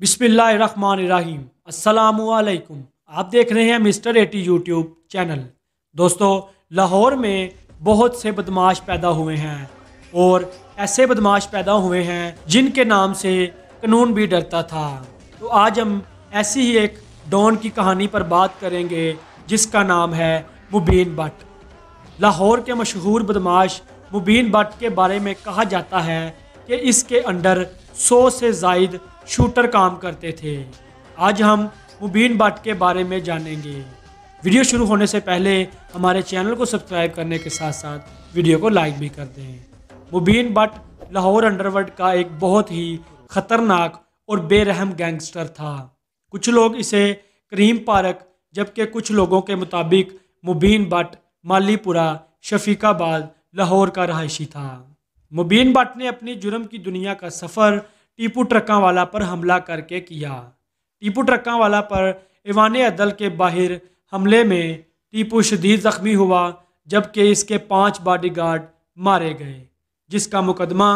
बिसमीम असलकुम आप देख रहे हैं मिस्टर एटी यूट्यूब चैनल दोस्तों लाहौर में बहुत से बदमाश पैदा हुए हैं और ऐसे बदमाश पैदा हुए हैं जिनके नाम से कानून भी डरता था तो आज हम ऐसी ही एक डॉन की कहानी पर बात करेंगे जिसका नाम है मुबीन भट्ट लाहौर के मशहूर बदमाश मुबीन भट्ट के बारे में कहा जाता है कि इसके अंडर सौ से जायद शूटर काम करते थे आज हम मुबीन भट्ट के बारे में जानेंगे वीडियो शुरू होने से पहले हमारे चैनल को सब्सक्राइब करने के साथ साथ वीडियो को लाइक भी कर दें मुबीन भट्ट लाहौर अंडरवर्ल्ड का एक बहुत ही ख़तरनाक और बेरहम गैंगस्टर था कुछ लोग इसे करीम पार्क जबकि कुछ लोगों के मुताबिक मुबीन भट्ट मालीपुरा शफीकाबाद लाहौर का रहायशी था मुबीन भट्ट ने अपनी जुर्म की दुनिया का सफ़र टीपू ट्रक्का वाला पर हमला करके किया टीपू ट्रक्का वाला पर ईवान अदल के बाहर हमले में टीपू शदीद ज़ख्मी हुआ जबकि इसके पाँच बॉडीगार्ड मारे गए जिसका मुकदमा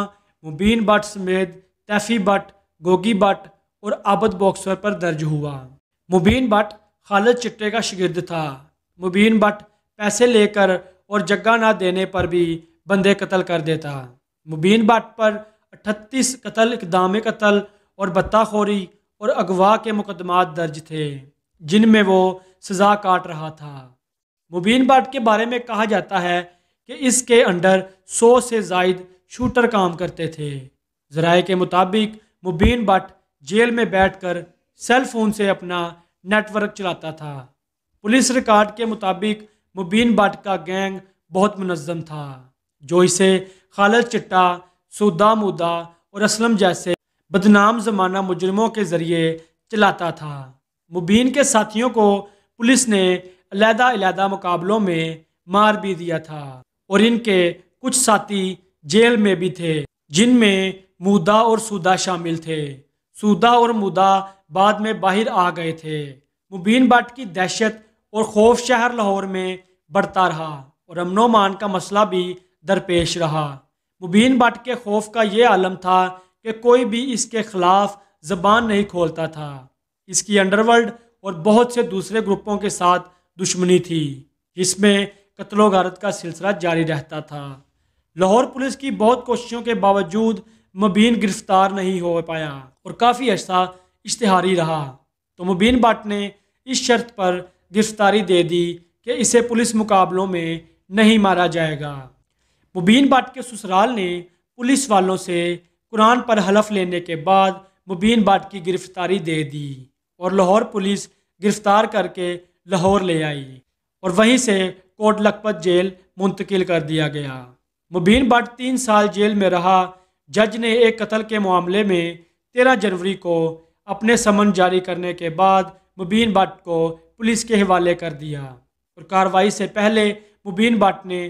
मुबीन भट्ट समेत तैफी भट्ट गोगी भट्ट और आबद बॉक्सर पर दर्ज हुआ मुबीन भट्ट खालिद चिट्टे का शगिर्द था मुबीन भट्ट पैसे लेकर और जगह ना देने पर भी बंदे कत्ल कर देता मुबीन भट्ट पर अट्ठतीस कत्ल इकदाम कत्ल और बत्ताखोरी और अगवा के मुकदमा दर्ज थे जिनमें वो सज़ा काट रहा था मुबीन भट्ट के बारे में कहा जाता है कि इसके अंडर सौ से जायद शूटर काम करते थे जराए के मुताबिक मुबीन भट्ट जेल में बैठ कर सेल फोन से अपना नेटवर्क चलाता था पुलिस रिकॉर्ड के मुताबिक मुबीन भट्ट का गैंग बहुत मुनज़म था जो इसे खालद चिट्टा सूदा मुदा और असलम जैसे बदनाम जमाना मुजरमों के ज़रिए चलाता था मुबीन के साथियों को पुलिस ने अलहदादा मुकाबलों में मार भी दिया था और इनके कुछ साथी जेल में भी थे जिनमें मुदा और सूदा शामिल थे सूदा और मुदा बाद में बाहर आ गए थे मुबीन भट्ट की दहशत और खौफ शहर लाहौर में बढ़ता रहा और अमनोमान का मसला भी दरपेश रहा मुबीन भट के खौफ का ये आलम था कि कोई भी इसके खिलाफ जबान नहीं खोलता था इसकी अंडरवर्ल्ड और बहुत से दूसरे ग्रुपों के साथ दुश्मनी थी जिसमें कत्लो गारत का सिलसिला जारी रहता था लाहौर पुलिस की बहुत कोशिशों के बावजूद मुबीन गिरफ्तार नहीं हो पाया और काफ़ी अर्सा इश्तहारी रहा तो मुबीन भट ने इस शर्त पर गिरफ्तारी दे दी कि इसे पुलिस मुकाबलों में नहीं मारा जाएगा मुबीन भट्ट के ससुराल ने पुलिस वालों से कुरान पर हलफ लेने के बाद मुबीन भट्ट की गिरफ्तारी दे दी और लाहौर पुलिस गिरफ्तार करके लाहौर ले आई और वहीं से कोट लखपत जेल मुंतकिल कर दिया गया मुबीन भट्ट तीन साल जेल में रहा जज ने एक कत्ल के मामले में तेरह जनवरी को अपने समन जारी करने के बाद मुबीन भट्ट को पुलिस के हवाले कर दिया और कार्रवाई से पहले मुबीन भट्ट ने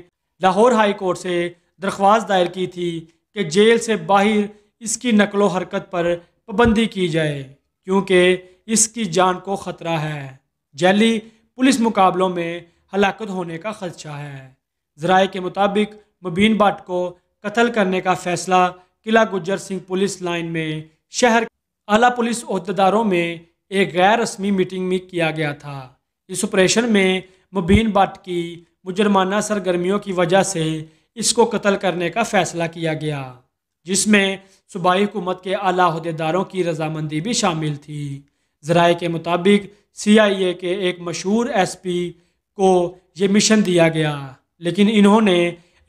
लाहौर हाई कोर्ट से दरख्वास्त दायर की थी कि जेल से बाहर इसकी नकलो हरकत पर पाबंदी की जाए क्योंकि इसकी जान को ख़तरा है जैली पुलिस मुकाबलों में हलाकत होने का खदशा है जराए के मुताबिक मुबीन भट्ट को कत्ल करने का फैसला किला गुज्जर सिंह पुलिस लाइन में शहर आला पुलिस अहदेदारों में एक गैर रस्मी मीटिंग में किया गया था इस ऑपरेशन में मुबीन भट्ट की मुजरमाना सरगर्मियों की वजह से इसको कत्ल करने का फ़ैसला किया गया जिसमें सूबाई हुकूमत के अला अहदेदारों की रजामंदी भी शामिल थी ज़राए के मुताबिक सी आई ए के एक मशहूर एस पी को ये मिशन दिया गया लेकिन इन्होंने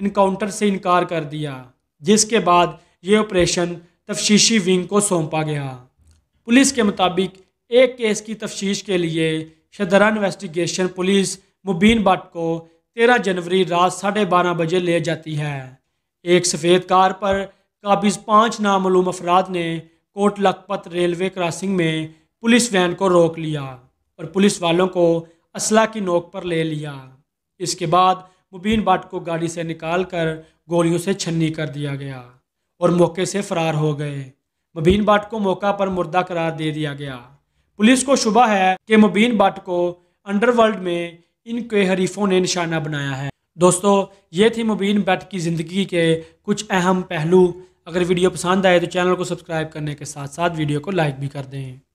इनकाउंटर से इनकार कर दिया जिसके बाद ये ऑपरेशन तफशीशी विंग को सौंपा गया पुलिस के मुताबिक एक केस की तफशीश के लिए शदरा इन्वेस्टिगेशन पुलिस मुबीन भट्ट को तेरह जनवरी रात साढ़े बारह बजे ले जाती है एक सफ़ेद कार पर काबिज पाँच नामूम अफराद ने कोट लखपत रेलवे क्रॉसिंग में पुलिस वैन को रोक लिया और पुलिस वालों को असला की नोक पर ले लिया इसके बाद मुबीन भट्ट को गाड़ी से निकाल कर गोलियों से छन्नी कर दिया गया और मौके से फरार हो गए मुबीन भट्ट को मौका पर मुर्दा करार दे दिया गया पुलिस को शुबा है कि मुबीन भट्ट को अंडरवर्ल्ड में इनके हरीफों ने निशाना बनाया है दोस्तों ये थी मुबीन बट की ज़िंदगी के कुछ अहम पहलू अगर वीडियो पसंद आए तो चैनल को सब्सक्राइब करने के साथ साथ वीडियो को लाइक भी कर दें